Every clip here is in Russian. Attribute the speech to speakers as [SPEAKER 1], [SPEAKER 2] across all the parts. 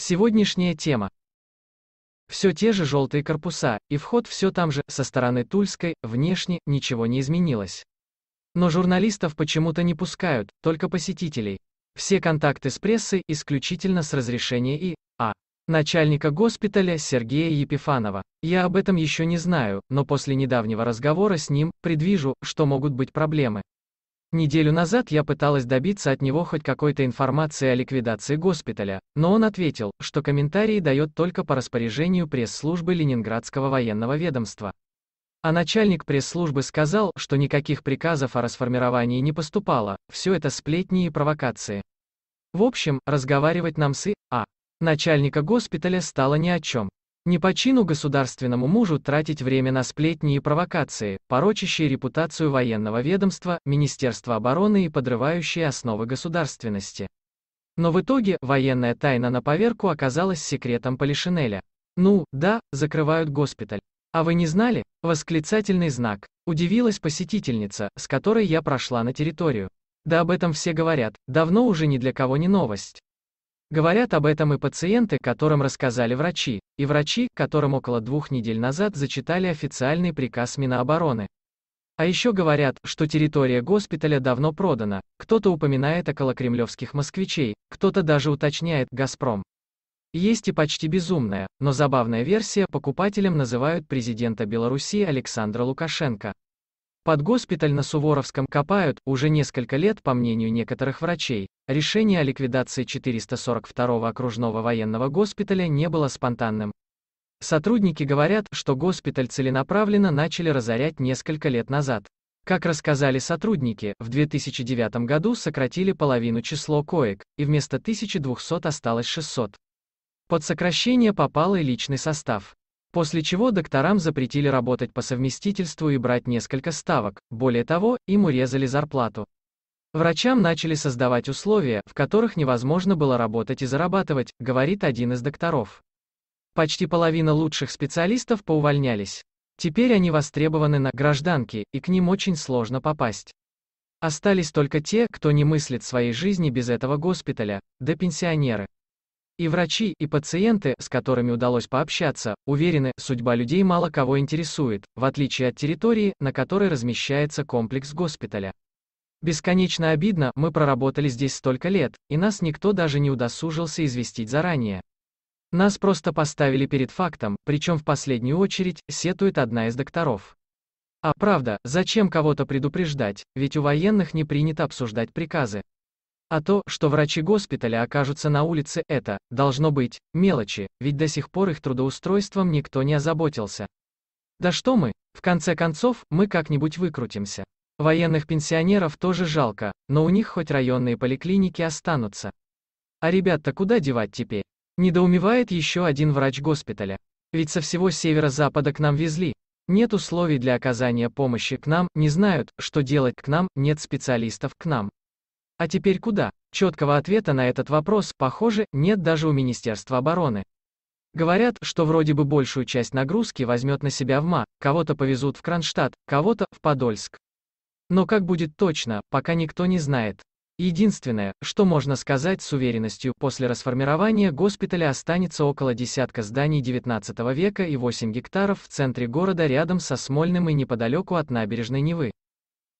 [SPEAKER 1] Сегодняшняя тема. Все те же желтые корпуса, и вход все там же, со стороны Тульской, внешне, ничего не изменилось. Но журналистов почему-то не пускают, только посетителей. Все контакты с прессой исключительно с разрешения и, а, начальника госпиталя Сергея Епифанова. Я об этом еще не знаю, но после недавнего разговора с ним, предвижу, что могут быть проблемы. Неделю назад я пыталась добиться от него хоть какой-то информации о ликвидации госпиталя, но он ответил, что комментарии дает только по распоряжению пресс-службы Ленинградского военного ведомства. А начальник пресс-службы сказал, что никаких приказов о расформировании не поступало, все это сплетни и провокации. В общем, разговаривать нам с и, а, начальника госпиталя стало ни о чем. Не по чину государственному мужу тратить время на сплетни и провокации, порочащие репутацию военного ведомства, Министерства обороны и подрывающие основы государственности. Но в итоге, военная тайна на поверку оказалась секретом Полишинеля. Ну, да, закрывают госпиталь. А вы не знали? Восклицательный знак. Удивилась посетительница, с которой я прошла на территорию. Да об этом все говорят, давно уже ни для кого не новость. Говорят об этом и пациенты, которым рассказали врачи, и врачи, которым около двух недель назад зачитали официальный приказ Минобороны. А еще говорят, что территория госпиталя давно продана, кто-то упоминает около кремлевских москвичей, кто-то даже уточняет «Газпром». Есть и почти безумная, но забавная версия, покупателем называют президента Беларуси Александра Лукашенко. Под госпиталь на Суворовском копают, уже несколько лет, по мнению некоторых врачей. Решение о ликвидации 442-го окружного военного госпиталя не было спонтанным. Сотрудники говорят, что госпиталь целенаправленно начали разорять несколько лет назад. Как рассказали сотрудники, в 2009 году сократили половину число коек, и вместо 1200 осталось 600. Под сокращение попал и личный состав. После чего докторам запретили работать по совместительству и брать несколько ставок, более того, им урезали зарплату. Врачам начали создавать условия, в которых невозможно было работать и зарабатывать, говорит один из докторов. Почти половина лучших специалистов поувольнялись. Теперь они востребованы на гражданке, и к ним очень сложно попасть. Остались только те, кто не мыслит своей жизни без этого госпиталя, да пенсионеры. И врачи, и пациенты, с которыми удалось пообщаться, уверены, судьба людей мало кого интересует, в отличие от территории, на которой размещается комплекс госпиталя. Бесконечно обидно, мы проработали здесь столько лет, и нас никто даже не удосужился известить заранее. Нас просто поставили перед фактом, причем в последнюю очередь, сетует одна из докторов. А правда, зачем кого-то предупреждать, ведь у военных не принято обсуждать приказы. А то, что врачи госпиталя окажутся на улице, это, должно быть, мелочи, ведь до сих пор их трудоустройством никто не озаботился. Да что мы, в конце концов, мы как-нибудь выкрутимся. Военных пенсионеров тоже жалко, но у них хоть районные поликлиники останутся. А ребят-то куда девать теперь? Недоумевает еще один врач госпиталя. Ведь со всего северо-запада к нам везли. Нет условий для оказания помощи к нам, не знают, что делать к нам, нет специалистов к нам. А теперь куда? Четкого ответа на этот вопрос, похоже, нет даже у Министерства обороны. Говорят, что вроде бы большую часть нагрузки возьмет на себя ВМА, кого-то повезут в Кронштадт, кого-то в Подольск. Но как будет точно, пока никто не знает. Единственное, что можно сказать с уверенностью, после расформирования госпиталя останется около десятка зданий 19 века и 8 гектаров в центре города рядом со Смольным и неподалеку от набережной Невы.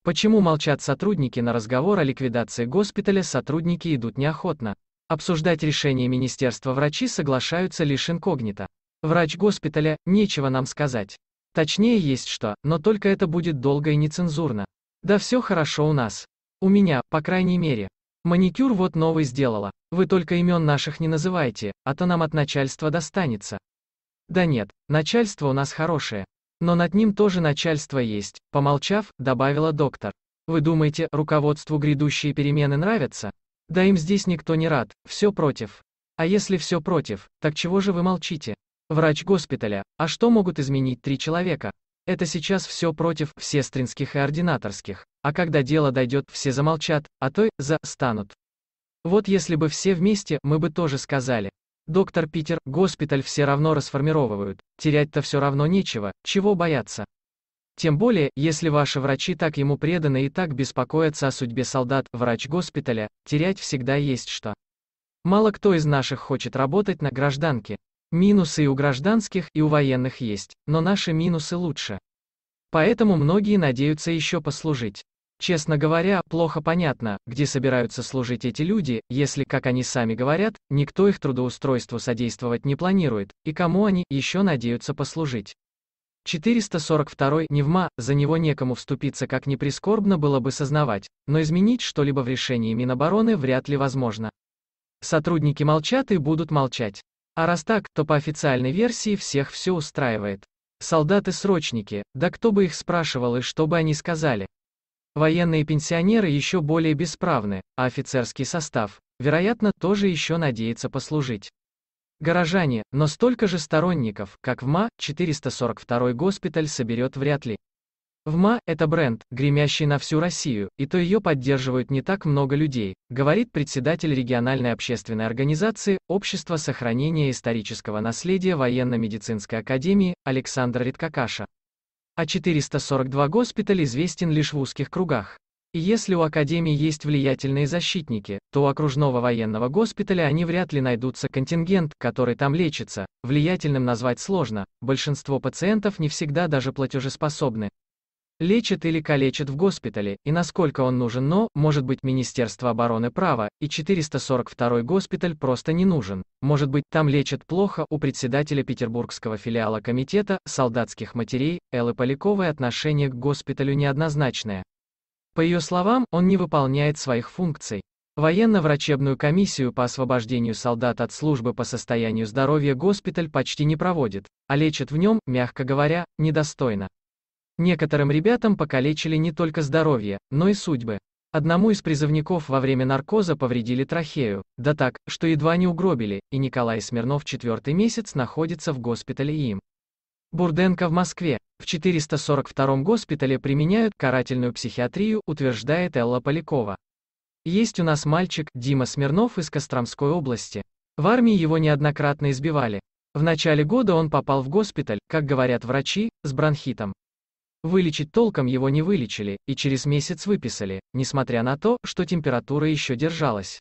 [SPEAKER 1] Почему молчат сотрудники на разговор о ликвидации госпиталя, сотрудники идут неохотно. Обсуждать решение министерства врачи соглашаются лишь инкогнито. Врач госпиталя, нечего нам сказать. Точнее есть что, но только это будет долго и нецензурно. Да все хорошо у нас. У меня, по крайней мере. Маникюр вот новый сделала. Вы только имен наших не называйте, а то нам от начальства достанется. Да нет, начальство у нас хорошее. Но над ним тоже начальство есть, помолчав, добавила доктор. Вы думаете, руководству грядущие перемены нравятся? Да им здесь никто не рад, все против. А если все против, так чего же вы молчите? Врач госпиталя, а что могут изменить три человека? Это сейчас все против всестринских и ординаторских, а когда дело дойдет, все замолчат, а то и за станут. Вот если бы все вместе, мы бы тоже сказали. Доктор Питер, госпиталь все равно расформировывают, терять-то все равно нечего, чего бояться. Тем более, если ваши врачи так ему преданы и так беспокоятся о судьбе солдат, врач госпиталя, терять всегда есть что. Мало кто из наших хочет работать на гражданке. Минусы и у гражданских, и у военных есть, но наши минусы лучше. Поэтому многие надеются еще послужить. Честно говоря, плохо понятно, где собираются служить эти люди, если, как они сами говорят, никто их трудоустройству содействовать не планирует, и кому они еще надеются послужить. 442 Невма, за него некому вступиться как не прискорбно было бы сознавать, но изменить что-либо в решении Минобороны вряд ли возможно. Сотрудники молчат и будут молчать. А раз так, то по официальной версии всех все устраивает. Солдаты-срочники, да кто бы их спрашивал и что бы они сказали. Военные пенсионеры еще более бесправны, а офицерский состав, вероятно, тоже еще надеется послужить. Горожане, но столько же сторонников, как в МА, 442 госпиталь соберет вряд ли. В МА – это бренд, гремящий на всю Россию, и то ее поддерживают не так много людей, говорит председатель региональной общественной организации «Общество сохранения исторического наследия военно-медицинской академии» Александр Редкакаша а 442 госпиталь известен лишь в узких кругах. И если у Академии есть влиятельные защитники, то у окружного военного госпиталя они вряд ли найдутся контингент, который там лечится, влиятельным назвать сложно, большинство пациентов не всегда даже платежеспособны, Лечат или калечат в госпитале, и насколько он нужен, но, может быть, Министерство обороны права, и 442 госпиталь просто не нужен. Может быть, там лечат плохо у председателя петербургского филиала комитета солдатских матерей Эллы Поляковой отношение к госпиталю неоднозначное. По ее словам, он не выполняет своих функций. Военно-врачебную комиссию по освобождению солдат от службы по состоянию здоровья госпиталь почти не проводит, а лечат в нем, мягко говоря, недостойно. Некоторым ребятам покалечили не только здоровье, но и судьбы. Одному из призывников во время наркоза повредили трахею, да так, что едва не угробили, и Николай Смирнов четвертый месяц находится в госпитале им. Бурденко в Москве. В 442 м госпитале применяют карательную психиатрию, утверждает Элла Полякова. Есть у нас мальчик, Дима Смирнов из Костромской области. В армии его неоднократно избивали. В начале года он попал в госпиталь, как говорят врачи, с бронхитом. Вылечить толком его не вылечили, и через месяц выписали, несмотря на то, что температура еще держалась.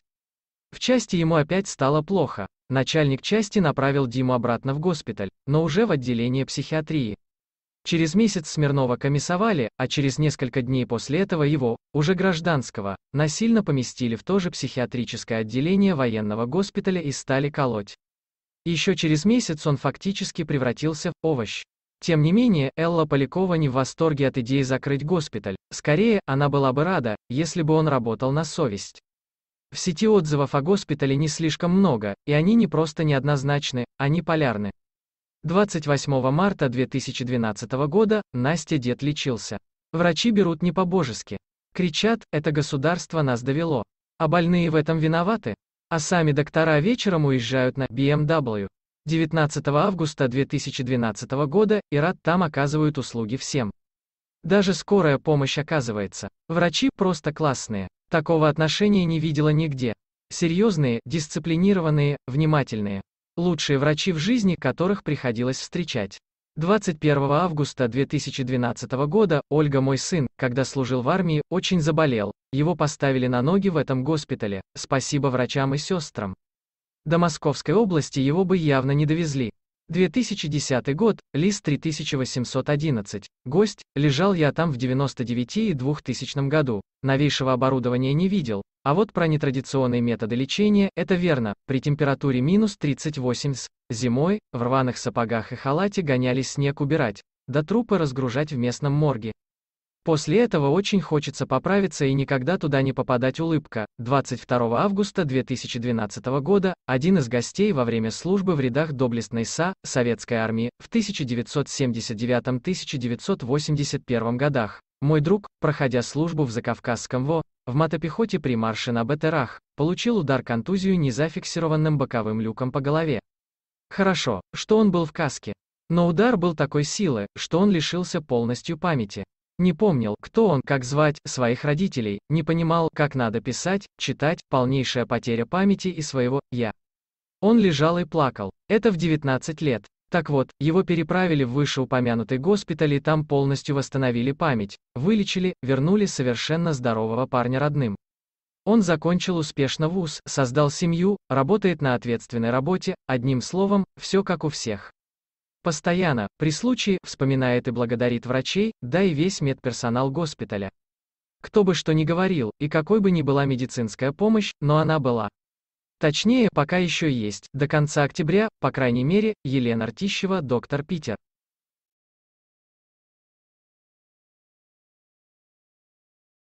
[SPEAKER 1] В части ему опять стало плохо. Начальник части направил Диму обратно в госпиталь, но уже в отделение психиатрии. Через месяц Смирнова комиссовали, а через несколько дней после этого его, уже гражданского, насильно поместили в то же психиатрическое отделение военного госпиталя и стали колоть. Еще через месяц он фактически превратился в овощ. Тем не менее, Элла Полякова не в восторге от идеи закрыть госпиталь. Скорее, она была бы рада, если бы он работал на совесть. В сети отзывов о госпитале не слишком много, и они не просто неоднозначны, они полярны. 28 марта 2012 года Настя Дед лечился. Врачи берут не по-божески. Кричат, это государство нас довело. А больные в этом виноваты? А сами доктора вечером уезжают на BMW. 19 августа 2012 года и рад там оказывают услуги всем. Даже скорая помощь оказывается. Врачи просто классные. Такого отношения не видела нигде. Серьезные, дисциплинированные, внимательные. Лучшие врачи в жизни, которых приходилось встречать. 21 августа 2012 года Ольга мой сын, когда служил в армии, очень заболел. Его поставили на ноги в этом госпитале. Спасибо врачам и сестрам. До Московской области его бы явно не довезли. 2010 год, лист 3811, гость, лежал я там в 99 и 2000 году, новейшего оборудования не видел, а вот про нетрадиционные методы лечения, это верно, при температуре минус 38 с, зимой, в рваных сапогах и халате гонялись снег убирать, да трупы разгружать в местном морге, После этого очень хочется поправиться и никогда туда не попадать улыбка. 22 августа 2012 года один из гостей во время службы в рядах доблестной СА Советской армии в 1979-1981 годах. Мой друг, проходя службу в Закавказском ВО, в мотопехоте при марше на БТРах, получил удар контузию незафиксированным боковым люком по голове. Хорошо, что он был в каске. Но удар был такой силы, что он лишился полностью памяти. Не помнил, кто он, как звать, своих родителей, не понимал, как надо писать, читать, полнейшая потеря памяти и своего «я». Он лежал и плакал. Это в 19 лет. Так вот, его переправили в вышеупомянутый госпиталь и там полностью восстановили память, вылечили, вернули совершенно здорового парня родным. Он закончил успешно вуз, создал семью, работает на ответственной работе, одним словом, все как у всех. Постоянно, при случае, вспоминает и благодарит врачей, да и весь медперсонал госпиталя. Кто бы что ни говорил, и какой бы ни была медицинская помощь, но она была. Точнее, пока еще есть, до конца октября, по крайней мере, Елена Ртищева, доктор Питер.